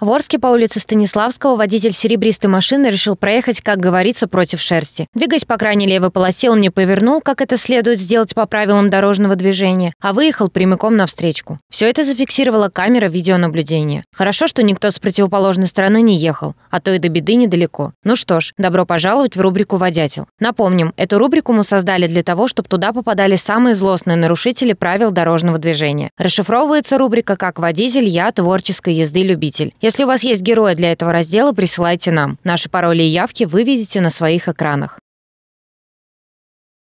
В Орске по улице Станиславского водитель серебристой машины решил проехать, как говорится, против шерсти. Двигаясь по крайней левой полосе, он не повернул, как это следует сделать по правилам дорожного движения, а выехал прямиком навстречку. Все это зафиксировала камера видеонаблюдения. Хорошо, что никто с противоположной стороны не ехал, а то и до беды недалеко. Ну что ж, добро пожаловать в рубрику «Водятел». Напомним, эту рубрику мы создали для того, чтобы туда попадали самые злостные нарушители правил дорожного движения. Расшифровывается рубрика как «Водитель, я творческой езды любитель». Если у вас есть герои для этого раздела, присылайте нам. Наши пароли и явки вы видите на своих экранах.